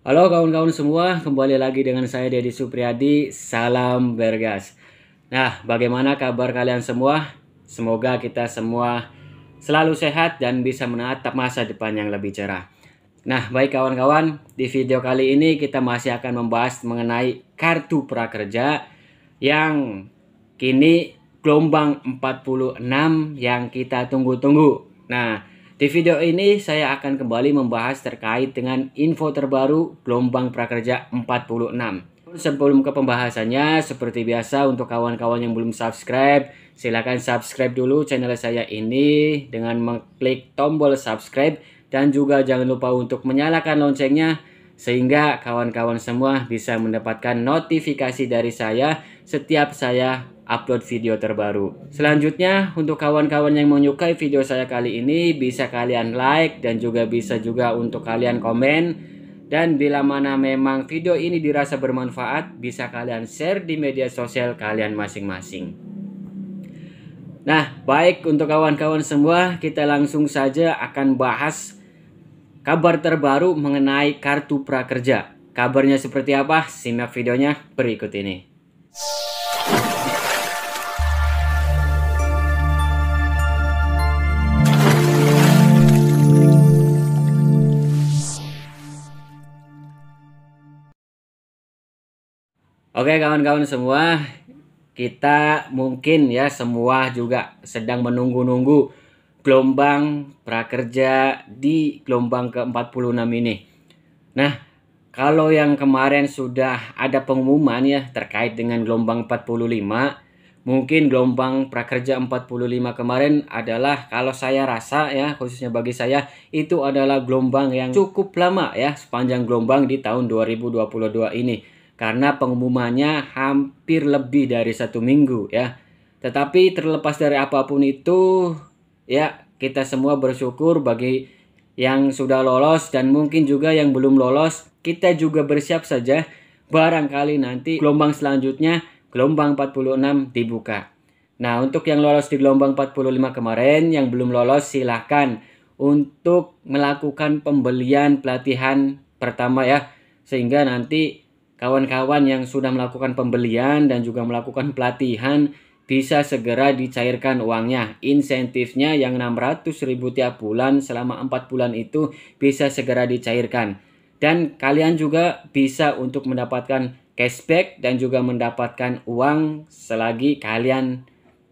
Halo kawan-kawan semua, kembali lagi dengan saya Deddy Supriyadi, salam bergas. Nah, bagaimana kabar kalian semua? Semoga kita semua selalu sehat dan bisa menatap masa depan yang lebih cerah. Nah, baik kawan-kawan, di video kali ini kita masih akan membahas mengenai kartu prakerja yang kini gelombang 46 yang kita tunggu-tunggu. Nah, di video ini saya akan kembali membahas terkait dengan info terbaru gelombang prakerja 46. Sebelum ke pembahasannya, seperti biasa untuk kawan-kawan yang belum subscribe, silahkan subscribe dulu channel saya ini dengan mengklik tombol subscribe dan juga jangan lupa untuk menyalakan loncengnya sehingga kawan-kawan semua bisa mendapatkan notifikasi dari saya setiap saya upload video terbaru. Selanjutnya, untuk kawan-kawan yang menyukai video saya kali ini, bisa kalian like dan juga bisa juga untuk kalian komen. Dan bila mana memang video ini dirasa bermanfaat, bisa kalian share di media sosial kalian masing-masing. Nah, baik untuk kawan-kawan semua, kita langsung saja akan bahas kabar terbaru mengenai kartu prakerja. Kabarnya seperti apa? Simak videonya berikut ini. Oke kawan-kawan semua, kita mungkin ya semua juga sedang menunggu-nunggu gelombang prakerja di gelombang ke-46 ini. Nah, kalau yang kemarin sudah ada pengumuman ya terkait dengan gelombang 45, mungkin gelombang prakerja 45 kemarin adalah kalau saya rasa ya khususnya bagi saya itu adalah gelombang yang cukup lama ya sepanjang gelombang di tahun 2022 ini karena pengumumannya hampir lebih dari satu minggu ya. Tetapi terlepas dari apapun itu, ya kita semua bersyukur bagi yang sudah lolos dan mungkin juga yang belum lolos, kita juga bersiap saja barangkali nanti gelombang selanjutnya gelombang 46 dibuka. Nah, untuk yang lolos di gelombang 45 kemarin, yang belum lolos silahkan untuk melakukan pembelian pelatihan pertama ya. Sehingga nanti kawan-kawan yang sudah melakukan pembelian dan juga melakukan pelatihan bisa segera dicairkan uangnya. Insentifnya yang 600 ribu tiap bulan selama 4 bulan itu bisa segera dicairkan. Dan kalian juga bisa untuk mendapatkan cashback dan juga mendapatkan uang selagi kalian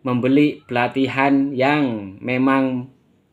membeli pelatihan yang memang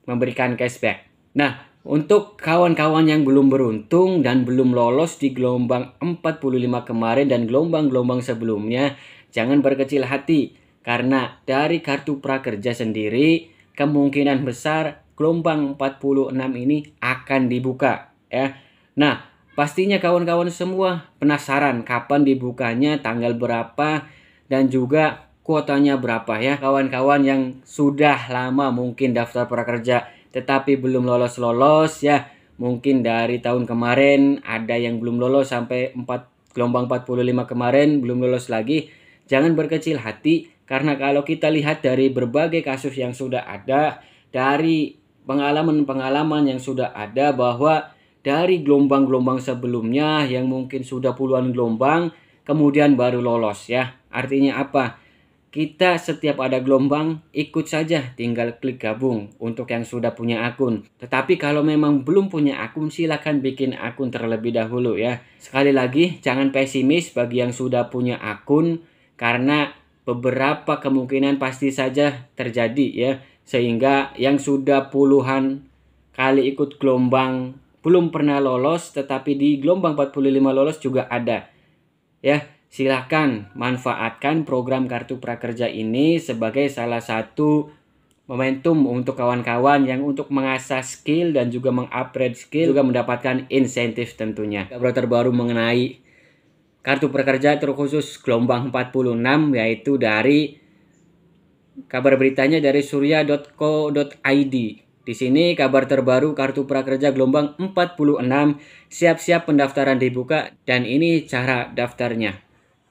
memberikan cashback. Nah, untuk kawan-kawan yang belum beruntung dan belum lolos di gelombang 45 kemarin dan gelombang-gelombang sebelumnya, jangan berkecil hati karena dari kartu prakerja sendiri kemungkinan besar gelombang 46 ini akan dibuka ya. Nah, pastinya kawan-kawan semua penasaran kapan dibukanya, tanggal berapa dan juga kuotanya berapa ya kawan-kawan yang sudah lama mungkin daftar prakerja tetapi belum lolos-lolos ya. Mungkin dari tahun kemarin ada yang belum lolos sampai 4 gelombang 45 kemarin belum lolos lagi. Jangan berkecil hati karena kalau kita lihat dari berbagai kasus yang sudah ada dari pengalaman-pengalaman yang sudah ada bahwa dari gelombang-gelombang sebelumnya yang mungkin sudah puluhan gelombang kemudian baru lolos ya. Artinya apa? Kita setiap ada gelombang, ikut saja tinggal klik gabung untuk yang sudah punya akun. Tetapi kalau memang belum punya akun, silahkan bikin akun terlebih dahulu ya. Sekali lagi, jangan pesimis bagi yang sudah punya akun karena beberapa kemungkinan pasti saja terjadi ya. Sehingga yang sudah puluhan kali ikut gelombang belum pernah lolos tetapi di gelombang 45 lolos juga ada. Ya, silahkan manfaatkan program kartu prakerja ini sebagai salah satu momentum untuk kawan-kawan yang untuk mengasah skill dan juga mengupgrade skill juga mendapatkan insentif tentunya. Kabar terbaru mengenai kartu prakerja terkhusus gelombang 46 yaitu dari kabar beritanya dari surya.co.id. Di sini kabar terbaru kartu prakerja gelombang 46 siap-siap pendaftaran dibuka dan ini cara daftarnya.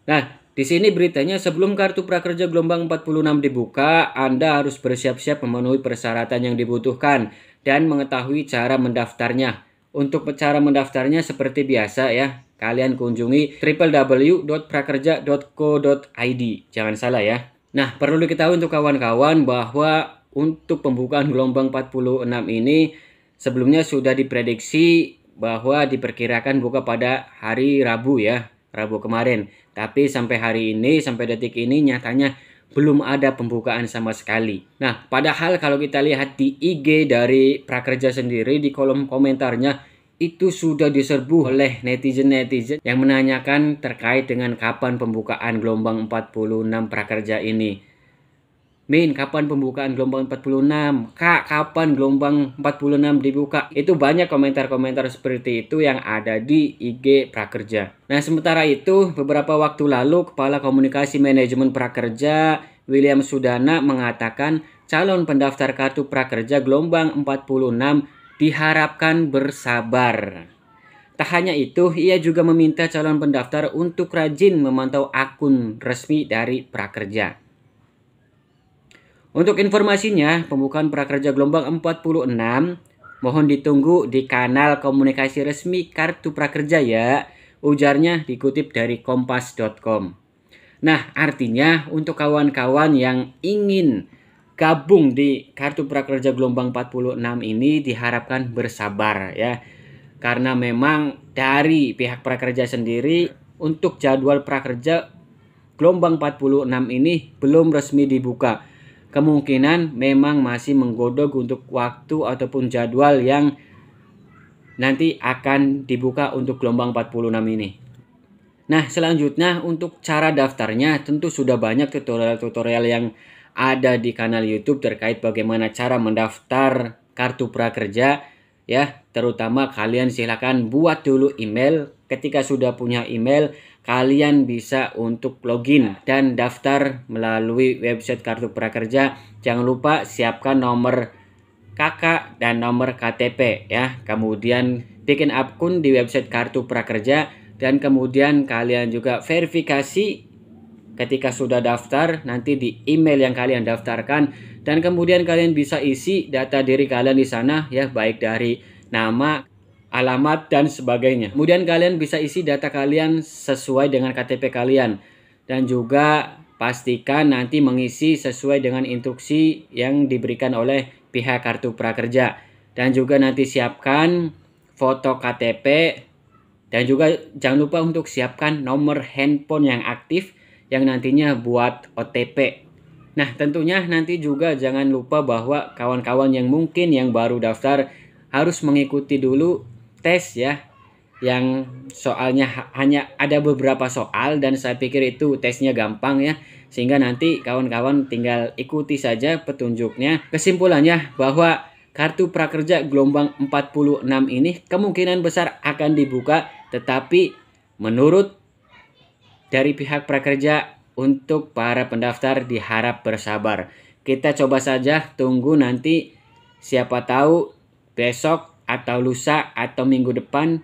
Nah, di sini beritanya sebelum kartu prakerja gelombang 46 dibuka, Anda harus bersiap-siap memenuhi persyaratan yang dibutuhkan dan mengetahui cara mendaftarnya. Untuk cara mendaftarnya seperti biasa ya, kalian kunjungi www.prakerja.co.id. Jangan salah ya. Nah, perlu diketahui untuk kawan-kawan bahwa untuk pembukaan gelombang 46 ini sebelumnya sudah diprediksi bahwa diperkirakan buka pada hari Rabu ya, Rabu kemarin. Tapi sampai hari ini, sampai detik ini nyatanya belum ada pembukaan sama sekali. Nah, padahal kalau kita lihat di IG dari Prakerja sendiri di kolom komentarnya itu sudah diserbu oleh netizen-netizen yang menanyakan terkait dengan kapan pembukaan gelombang 46 prakerja ini. Min, kapan pembukaan gelombang 46? Kak, kapan gelombang 46 dibuka? Itu banyak komentar-komentar seperti itu yang ada di IG Prakerja. Nah, sementara itu, beberapa waktu lalu, Kepala Komunikasi Manajemen Prakerja, William Sudana, mengatakan calon pendaftar kartu prakerja gelombang 46 diharapkan bersabar. Tak hanya itu, ia juga meminta calon pendaftar untuk rajin memantau akun resmi dari Prakerja. Untuk informasinya, pembukaan prakerja gelombang 46 mohon ditunggu di kanal komunikasi resmi Kartu Prakerja ya. Ujarnya dikutip dari kompas.com. Nah, artinya untuk kawan-kawan yang ingin gabung di Kartu Prakerja gelombang 46 ini diharapkan bersabar ya. Karena memang dari pihak prakerja sendiri untuk jadwal prakerja gelombang 46 ini belum resmi dibuka kemungkinan memang masih menggodok untuk waktu ataupun jadwal yang nanti akan dibuka untuk gelombang 46 ini. Nah, selanjutnya untuk cara daftarnya tentu sudah banyak tutorial-tutorial yang ada di kanal YouTube terkait bagaimana cara mendaftar kartu prakerja ya terutama kalian silakan buat dulu email ketika sudah punya email kalian bisa untuk login dan daftar melalui website kartu prakerja jangan lupa siapkan nomor KK dan nomor KTP ya kemudian bikin akun di website kartu prakerja dan kemudian kalian juga verifikasi ketika sudah daftar nanti di email yang kalian daftarkan dan kemudian kalian bisa isi data diri kalian di sana ya baik dari nama alamat dan sebagainya kemudian kalian bisa isi data kalian sesuai dengan KTP kalian dan juga pastikan nanti mengisi sesuai dengan instruksi yang diberikan oleh pihak kartu prakerja dan juga nanti siapkan foto KTP dan juga jangan lupa untuk siapkan nomor handphone yang aktif yang nantinya buat OTP. Nah, tentunya nanti juga jangan lupa bahwa kawan-kawan yang mungkin yang baru daftar harus mengikuti dulu tes ya yang soalnya hanya ada beberapa soal dan saya pikir itu tesnya gampang ya sehingga nanti kawan-kawan tinggal ikuti saja petunjuknya. Kesimpulannya bahwa kartu prakerja gelombang 46 ini kemungkinan besar akan dibuka tetapi menurut dari pihak prakerja untuk para pendaftar diharap bersabar. Kita coba saja tunggu nanti siapa tahu besok atau lusa atau minggu depan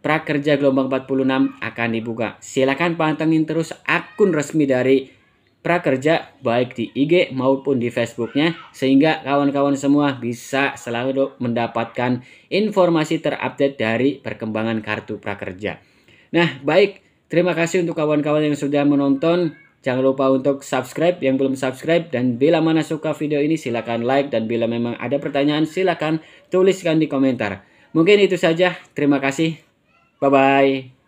Prakerja Gelombang 46 akan dibuka. Silakan pantengin terus akun resmi dari Prakerja baik di IG maupun di Facebooknya sehingga kawan-kawan semua bisa selalu mendapatkan informasi terupdate dari perkembangan kartu prakerja. Nah, baik Terima kasih untuk kawan-kawan yang sudah menonton. Jangan lupa untuk subscribe yang belum subscribe dan bila mana suka video ini silahkan like dan bila memang ada pertanyaan silahkan tuliskan di komentar. Mungkin itu saja. Terima kasih. Bye bye.